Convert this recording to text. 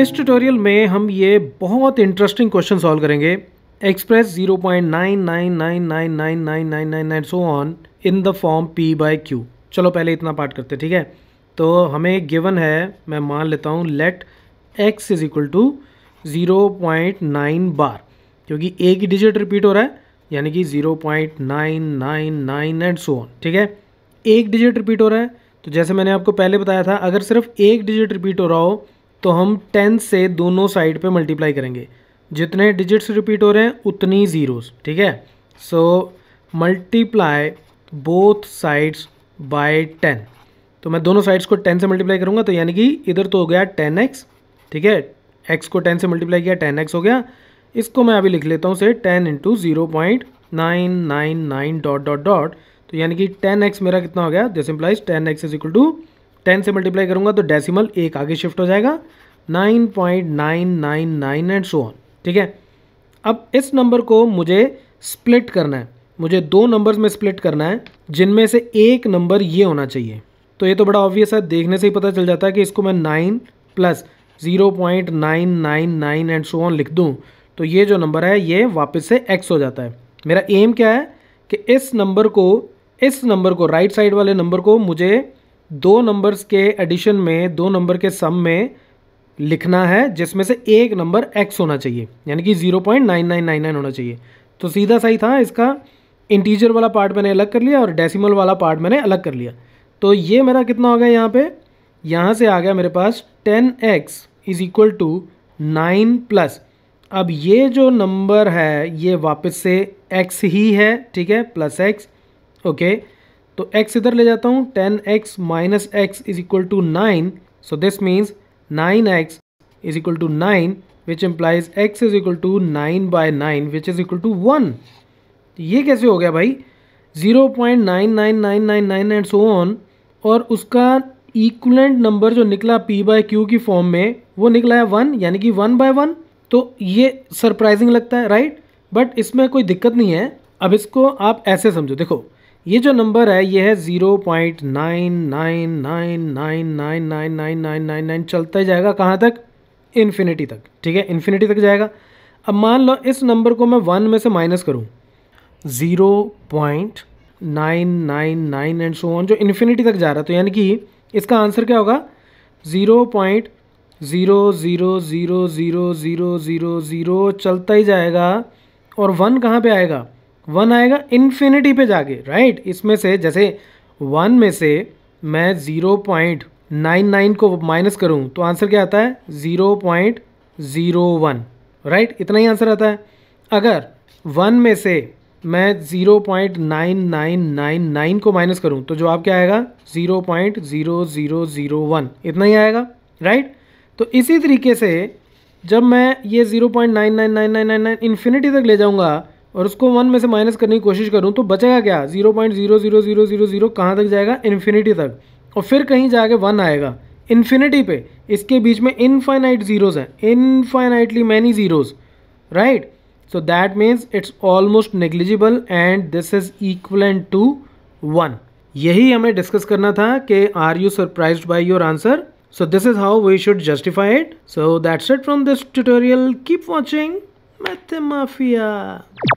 इस ट्यूटोरियल में हम ये बहुत इंटरेस्टिंग क्वेश्चन सॉल्व करेंगे express nine so on in the form P by Q चलो पहले इतना पार्ट करते ठीक है तो हमें गिवन है मैं मान लेता हूँ let X is equal to zero point nine bar क्योंकि एक ही डिजिट रिपीट हो रहा है यानी कि zero point nine nine nine and so on ठीक है एक डिजिट रिपीट हो रहा है तो जैसे मैंने आपको पहले बताया था अगर सिर्फ एक डिजिट रिपीट हो रहा हो तो हम टेन से दोनों साइड पे मल्टीप्लाई करेंगे जितने डिजिट्स रिपीट हो रहे हैं उतनी ज़ीरोस ठीक है so multiply both sides by ten तो मैं दोनों साइड्स को टेन से मल्टीप्लाई करूँगा तो यानी कि इधर तो हो गया टेन एक्स ठीक है एक्स को टेन से मल्टीप्लाई किया टेन एक्स हो गया इसको मैं अभी लिख लेता हूँ से ten into zero point nine nine nine dot dot dot तो यानी कि टेन एक्स मेरा कितना हो गया this implies ten X is equal to ten से मल्टीप्लाई करूँगा तो डेसिमल एक आगे शिफ्ट हो जाएगा nine point nine nine nine and so on ठीक है अब इस नंबर को मुझे स्प्लिट करना है मुझे दो नंबर्स में स्प्लिट करना है जिनमें से एक नंबर ये होना चाहिए तो ये तो बड़ा ऑब्वियस है देखने से ही पता चल जाता है कि इसको मैं nine plus zero point nine nine nine and so on लिख दूँ तो ये जो नंबर है ये वापस से एक्स हो जाता है मेरा एम क्या है कि इस नंबर को इस नंबर को राइट साइड वाले नंबर को मुझे दो नंबर्स के एडिशन में दो नंबर के सम में लिखना है जिसमें से एक नंबर एक्स होना चाहिए यानी कि zero point nine nine nine nine होना चाहिए तो सीधा सही था इसका इंटीजर वाला पार्ट मैंने अलग कर लिया और डेसिमल वाला पार्ट मैंने अलग कर लिया तो ये मेरा कितना हो गया यहाँ पे यहाँ से आ गया मेरे पास ten X is equal to nine plus अब ये जो नंबर है ये वापस से एक्स ही है ठीक है प्लस एक्स ओके तो x इधर ले जाता हूँ ten X minus X is equal to nine so this means nine X is equal to nine which implies X is equal to nine by nine which is equal to one ये कैसे हो गया भाई zero point nine nine nine nine nine and so on और उसका equivalent number जो निकला p by Q की फॉर्म में वो निकला है वन यानी कि वन बाय वन तो ये सरप्राइजिंग लगता है राइट right? बट इसमें कोई दिक्कत नहीं है अब इसको आप ऐसे समझो देखो ये जो नंबर है ये है zero point nine nine nine nine nine nine nine nine nine nine चलता ही जाएगा कहाँ तक इन्फिनिटी तक ठीक है इन्फिनिटी तक जाएगा अब मान लो इस नंबर को मैं वन में से माइनस करूँ zero point nine nine nine and so on जो इन्फिनिटी तक जा रहा तो यानी कि इसका आंसर क्या होगा zero point zero zero zero zero zero zero zero चलता ही जाएगा और वन कहाँ पर आएगा वन आएगा इन्फिनिटी पे जाके राइट इसमें से जैसे वन में से मैं ज़ीरो पॉइंट नाइन नाइन को माइनस करूँ तो आंसर क्या आता है zero point zero one right इतना ही आंसर आता है अगर वन में से मैं zero point nine nine nine nine को माइनस करूँ तो जवाब क्या आएगा zero point zero zero zero one इतना ही आएगा राइट तो इसी तरीके से जब मैं ये zero point nine nine nine nine nine nine infinity तक ले जाऊँगा और उसको वन में से माइनस करने की कोशिश करूँ तो बचेगा क्या zero point zero zero zero zero zero कहाँ तक जाएगा इन्फिनिटी तक और फिर कहीं जाके वन आएगा इन्फिनिटी पे इसके बीच में इनफाइनाइट जीरोज़ हैं infinitely many zeros right so that means it's almost negligible and this is equal to one यही हमें डिस्कस करना था कि are you surprise by your answer this is how we should justify it so that's it from this tutorial keep watching Math mafia